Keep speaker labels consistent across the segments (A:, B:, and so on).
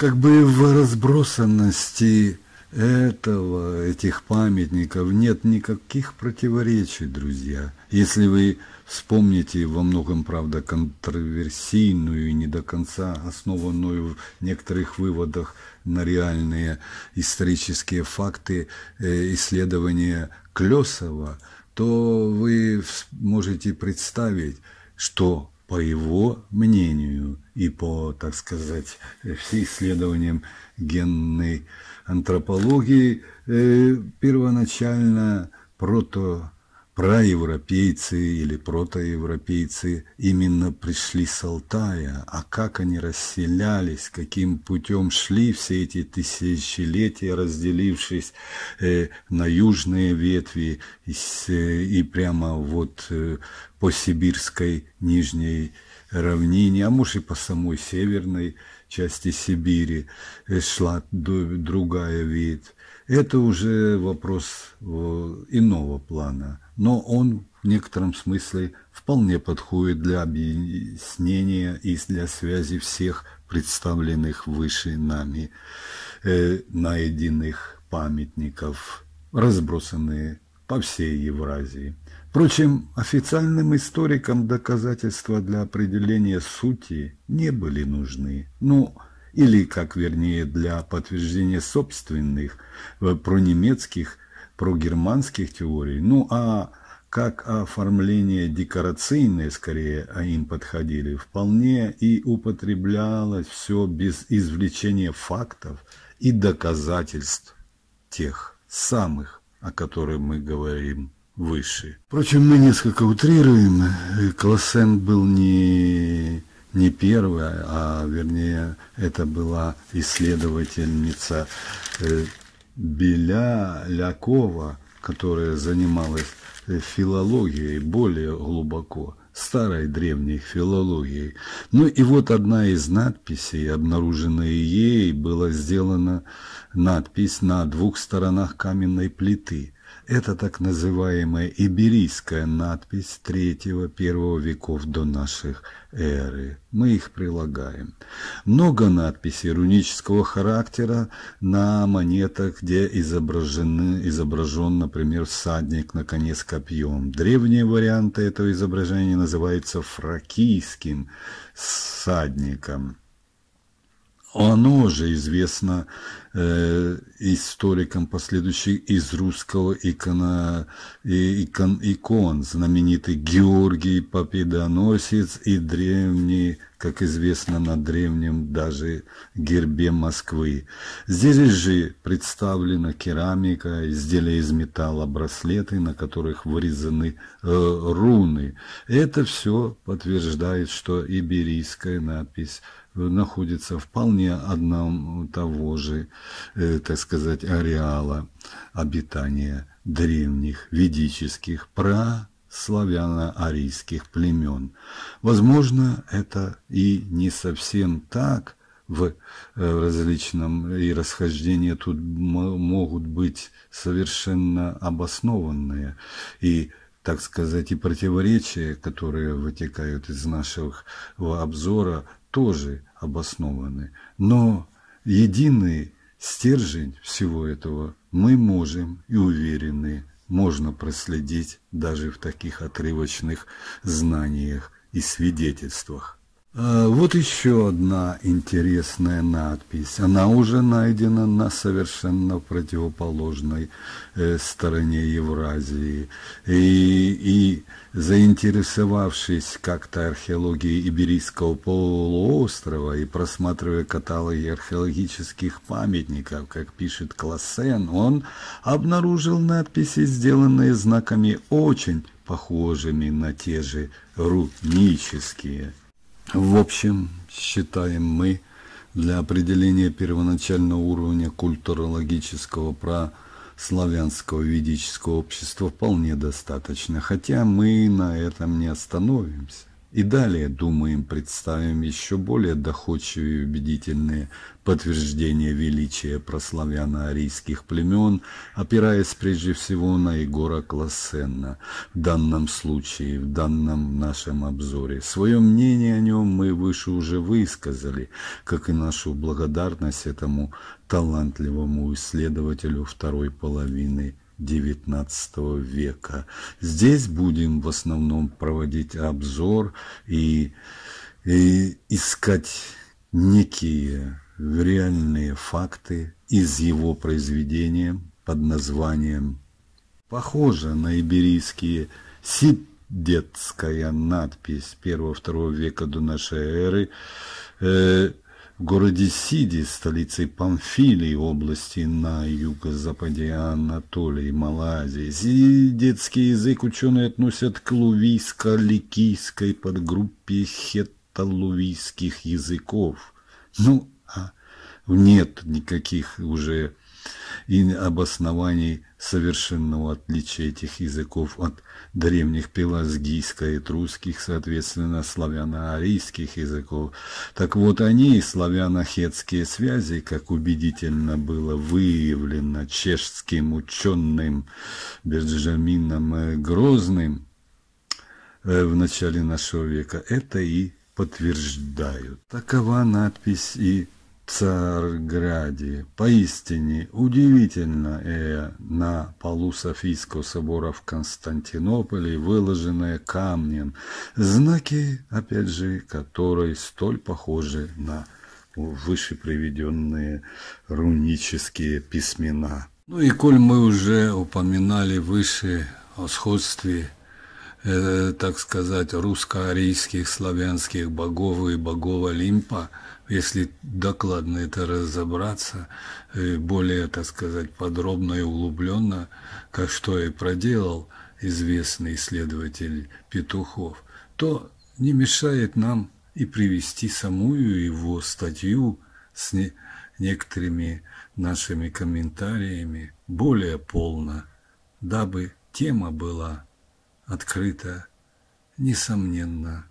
A: как бы в разбросанности этого, этих памятников нет никаких противоречий, друзья. Если вы вспомните во многом, правда, контроверсийную и не до конца основанную в некоторых выводах на реальные исторические факты э, исследования Клесова, то вы можете представить, что по его мнению и по, так сказать, исследованиям генной антропологии, э, первоначально прото проевропейцы или протоевропейцы именно пришли с Алтая, а как они расселялись, каким путем шли все эти тысячелетия, разделившись э, на южные ветви и, э, и прямо вот э, по сибирской нижней равнине, а может и по самой северной части Сибири э, шла другая ветвь это уже вопрос э, иного плана, но он в некотором смысле вполне подходит для объяснения и для связи всех представленных выше нами э, найденных памятников, разбросанные по всей Евразии. Впрочем, официальным историкам доказательства для определения сути не были нужны. Ну, или, как вернее, для подтверждения собственных э, пронемецких, прогерманских теорий. Ну, а как оформление декорационное, скорее, а им подходили, вполне и употреблялось все без извлечения фактов и доказательств тех самых, о которых мы говорим выше. Впрочем, мы несколько утрируем. Э, Классен был не не первая, а вернее, это была исследовательница э, Беля Лякова, которая занималась э, филологией более глубоко, старой древней филологией. Ну и вот одна из надписей, обнаруженная ей, была сделана надпись на двух сторонах каменной плиты – это так называемая иберийская надпись третьего первого веков до наших эры. Мы их прилагаем. Много надписей рунического характера на монетах, где изображены, изображен, например, всадник на коне с копьем. Древние варианты этого изображения называются фракийским всадником. Оно же известно э, историкам последующих из русского икона, и, икон, икон, знаменитый Георгий Победоносец и древний как известно на древнем даже гербе Москвы. Здесь же представлена керамика, изделия из металла, браслеты, на которых вырезаны э, руны. Это все подтверждает, что иберийская надпись э, находится вполне одном того же, э, так сказать, ареала обитания древних ведических пра славяно-арийских племен. Возможно, это и не совсем так, в э, различном, и расхождения тут могут быть совершенно обоснованные, и, так сказать, и противоречия, которые вытекают из нашего обзора, тоже обоснованы. Но единый стержень всего этого мы можем и уверены можно проследить даже в таких отрывочных знаниях и свидетельствах. А, вот еще одна интересная надпись. Она уже найдена на совершенно противоположной э, стороне Евразии. И, и заинтересовавшись как-то археологией Иберийского полуострова и просматривая каталоги археологических памятников, как пишет Классен, он обнаружил надписи, сделанные знаками очень похожими на те же рунические. В общем, считаем мы, для определения первоначального уровня культурологического про славянского ведического общества вполне достаточно, хотя мы на этом не остановимся. И далее, думаем, представим еще более доходчивые и убедительные подтверждения величия прославяно-арийских племен, опираясь прежде всего на Егора Классенна. В данном случае, в данном нашем обзоре. Свое мнение о нем мы выше уже высказали, как и нашу благодарность этому талантливому исследователю второй половины XIX века. Здесь будем в основном проводить обзор и, и искать некие реальные факты из его произведения под названием «Похоже на иберийские сидетская надпись первого-второго века до нашей эры» э, в городе Сиди, столице Памфилии, области на юго-западе Анатолии, Малайзии. Сидетский язык ученые относят к лувийско-ликийской подгруппе хетталувийских языков. Ну, а нет никаких уже и обоснований основании совершенного отличия этих языков от древних пелазгийско-этрусских, соответственно, славяно-арийских языков. Так вот, они, славяно-хетские связи, как убедительно было выявлено чешским ученым Берджамином Грозным э, в начале нашего века, это и подтверждают. Такова надпись и Царграде. Поистине удивительно э, на полу Софийского собора в Константинополе, выложенная камнем, знаки, опять же, которые столь похожи на выше приведенные рунические письмена. Ну и коль мы уже упоминали выше о сходстве Э, так сказать, русско-арийских славянских богов и богов Олимпа, если докладно это разобраться, э, более, так сказать, подробно и углубленно, как что и проделал известный исследователь Петухов, то не мешает нам и привести самую его статью с не, некоторыми нашими комментариями более полно, дабы тема была открыто, несомненно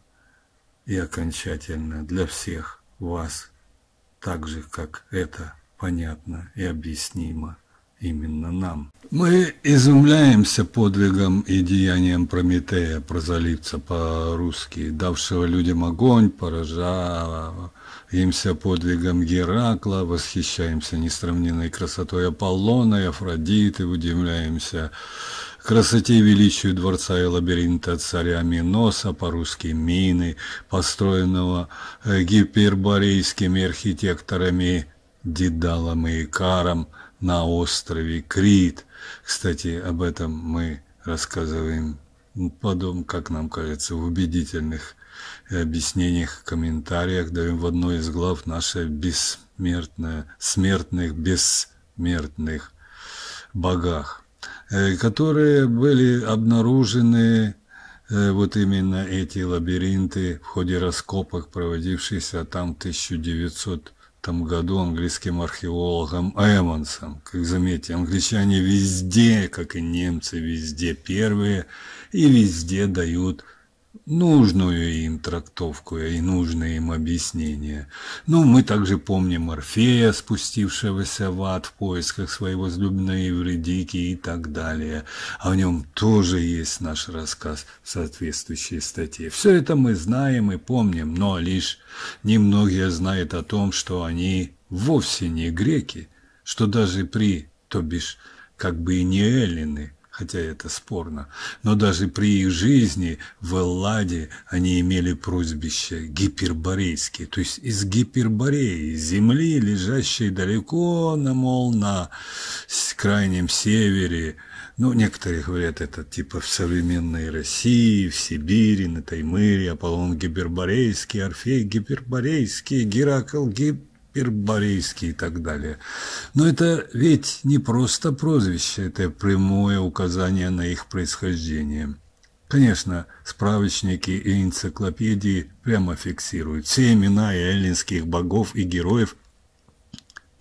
A: и окончательно для всех вас, так же, как это понятно и объяснимо именно нам. Мы изумляемся подвигом и деянием Прометея, прозаливца по-русски, давшего людям огонь, поражаемся подвигом Геракла, восхищаемся несравненной красотой Аполлона и Афродиты, удивляемся красоте и величию дворца и лабиринта царя Миноса, по-русски Мины, построенного э, гиперборейскими архитекторами Дедалом и Икаром на острове Крит. Кстати, об этом мы рассказываем потом, как нам кажется, в убедительных э, объяснениях, комментариях, даем в одной из глав наше бессмертное, смертных, бессмертных богах. Э, которые были обнаружены, э, вот именно эти лабиринты в ходе раскопок, проводившихся там в 1900 году английским археологом Эммонсом. Как заметьте, англичане везде, как и немцы, везде первые и везде дают нужную им трактовку и нужные им объяснения. Ну, мы также помним Морфея, спустившегося в ад в поисках своей возлюбленной Евредики и так далее. А в нем тоже есть наш рассказ в соответствующей статье. Все это мы знаем и помним, но лишь немногие знают о том, что они вовсе не греки, что даже при, то бишь, как бы и не эллины – хотя это спорно, но даже при их жизни в Элладе они имели прозвище гиперборейские, то есть из Гипербореи, земли, лежащей далеко, на, мол, на крайнем севере, ну, некоторые говорят, это типа в современной России, в Сибири, на Таймыре, Аполлон Гиперборейский, Орфей Гиперборейский, Геракл Гип Ирборийский и так далее. Но это ведь не просто прозвище, это прямое указание на их происхождение. Конечно, справочники и энциклопедии прямо фиксируют все имена эллинских богов и героев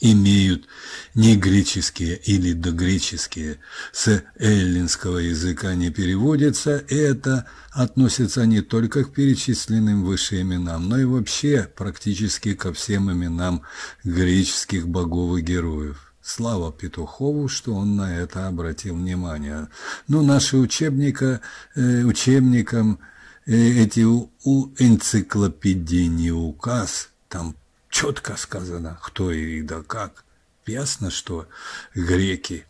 A: имеют негреческие или догреческие, с эллинского языка не переводится, это относится не только к перечисленным выше именам, но и вообще практически ко всем именам греческих богов и героев. Слава Петухову, что он на это обратил внимание. Но ну, наши учебника, э, учебникам э, эти у, энциклопедии указ, там четко сказано, кто и да как. Ясно, что греки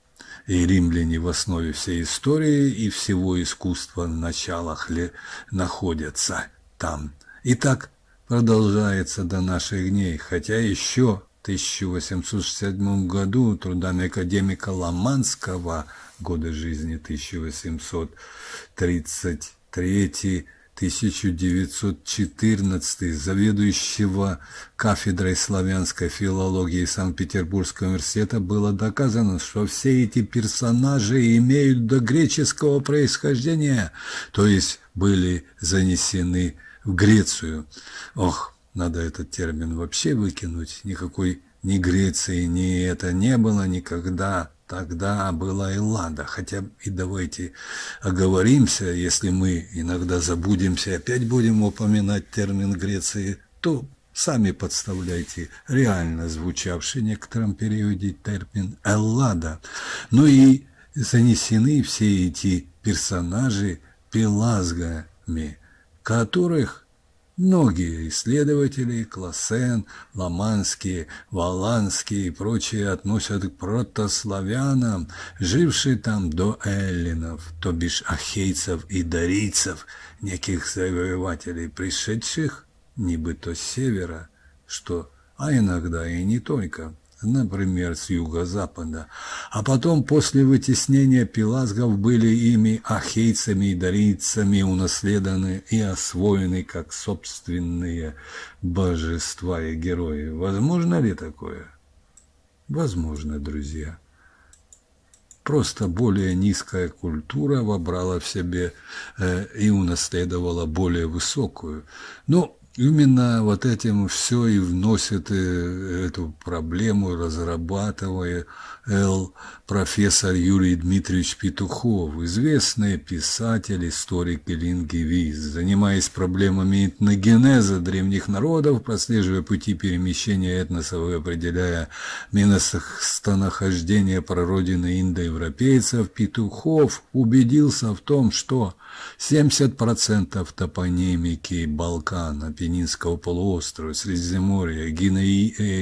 A: и римляне в основе всей истории и всего искусства на началах ли находятся там. И так продолжается до наших дней, хотя еще в 1867 году трудами академика Ломанского, года жизни 1833, 1914 заведующего кафедрой славянской филологии Санкт-Петербургского университета было доказано, что все эти персонажи имеют до греческого происхождения, то есть были занесены в Грецию. Ох, надо этот термин вообще выкинуть, никакой ни Греции, ни это не было никогда. Тогда была Эллада. Хотя и давайте оговоримся, если мы иногда забудемся, опять будем упоминать термин Греции, то сами подставляйте реально звучавший в некотором периоде термин «Эллада». Ну и занесены все эти персонажи пелазгами, которых Многие исследователи, Классен, Ломанские, Воланские и прочие относят к протославянам, жившие там до эллинов, то бишь ахейцев и дарийцев, неких завоевателей, пришедших, небы то с севера, что, а иногда и не только, например, с юго-запада. А потом, после вытеснения пелазгов, были ими ахейцами и дарийцами унаследованы и освоены как собственные божества и герои. Возможно ли такое? Возможно, друзья. Просто более низкая культура вобрала в себе э, и унаследовала более высокую. Но Именно вот этим все и вносит э, эту проблему, разрабатывая Л. профессор Юрий Дмитриевич Петухов, известный писатель, историк и лингвист, занимаясь проблемами этногенеза древних народов, прослеживая пути перемещения этносов и определяя местонахождение прародины индоевропейцев, Петухов убедился в том, что 70% топонимики Балкана – Апеннинского полуострова, Средиземорья, э,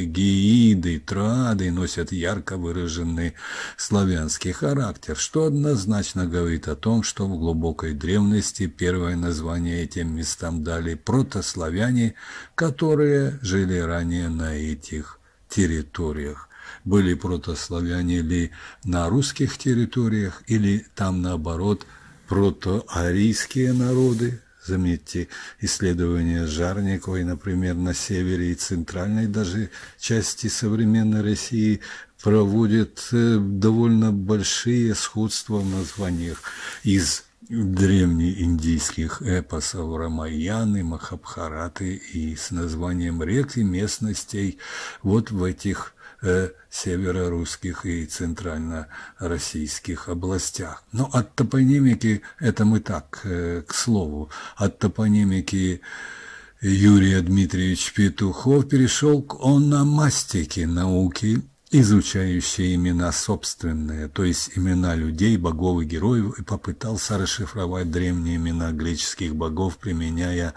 A: Геиды, Троады носят ярко выраженный славянский характер, что однозначно говорит о том, что в глубокой древности первое название этим местам дали протославяне, которые жили ранее на этих территориях были протославяне ли на русских территориях, или там, наоборот, протоарийские народы, Заметьте, исследования Жарниковой, например, на севере и центральной даже части современной России проводят э, довольно большие сходства в названиях из древнеиндийских эпосов Рамаяны, Махабхараты и с названием рек и местностей вот в этих э, северо-русских и центрально-российских областях. Но от топонимики, это мы так, э, к слову, от топонимики Юрий Дмитриевич Петухов перешел к ономастике науки изучающий имена собственные, то есть имена людей, богов и героев, и попытался расшифровать древние имена греческих богов, применяя,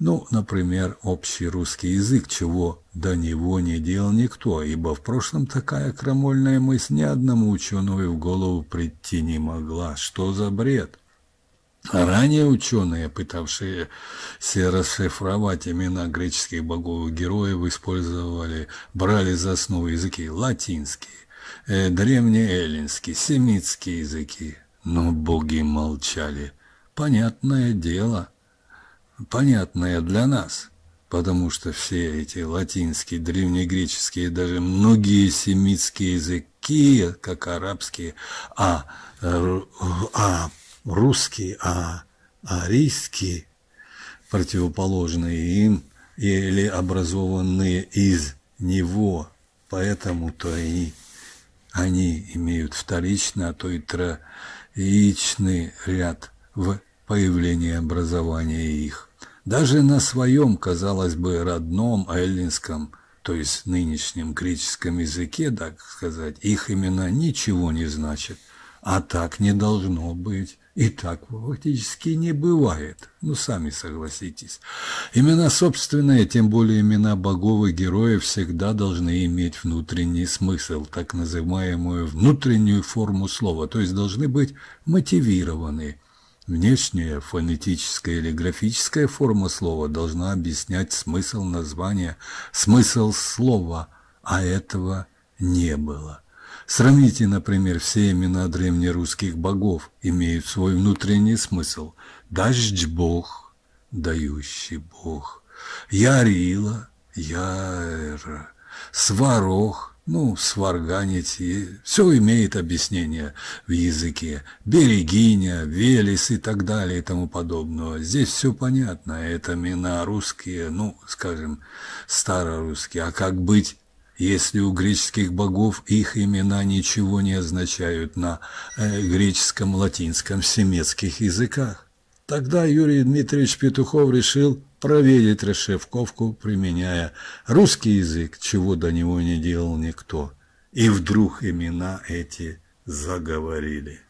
A: ну, например, общий русский язык, чего до него не делал никто, ибо в прошлом такая крамольная мысль ни одному ученому в голову прийти не могла. Что за бред? Ранее ученые, пытавшиеся расшифровать имена греческих богов и героев, использовали, брали за основу языки латинские, э, древнеэллинские, семитские языки. Но боги молчали. Понятное дело, понятное для нас, потому что все эти латинские, древнегреческие, даже многие семитские языки, как арабские, а, э, а русские, а арийские, противоположные им, или образованные из него, поэтому-то и они имеют вторичный, а то и троичный ряд в появлении образования их. Даже на своем, казалось бы, родном эллинском, то есть нынешнем греческом языке, так сказать, их имена ничего не значат, а так не должно быть. И так фактически не бывает, ну сами согласитесь. Имена собственные, тем более имена богов и героев, всегда должны иметь внутренний смысл, так называемую внутреннюю форму слова, то есть должны быть мотивированы. Внешняя фонетическая или графическая форма слова должна объяснять смысл названия, смысл слова, а этого не было. Сравните, например, все имена древнерусских богов имеют свой внутренний смысл. Дождь – бог, дающий бог. Ярила – яра. Сварог – ну, сварганить, все имеет объяснение в языке. Берегиня, Велес и так далее и тому подобное. Здесь все понятно, это имена русские, ну, скажем, старорусские. А как быть если у греческих богов их имена ничего не означают на э, греческом, латинском, семитских языках. Тогда Юрий Дмитриевич Петухов решил проверить расшифровку, применяя русский язык, чего до него не делал никто. И вдруг имена эти заговорили.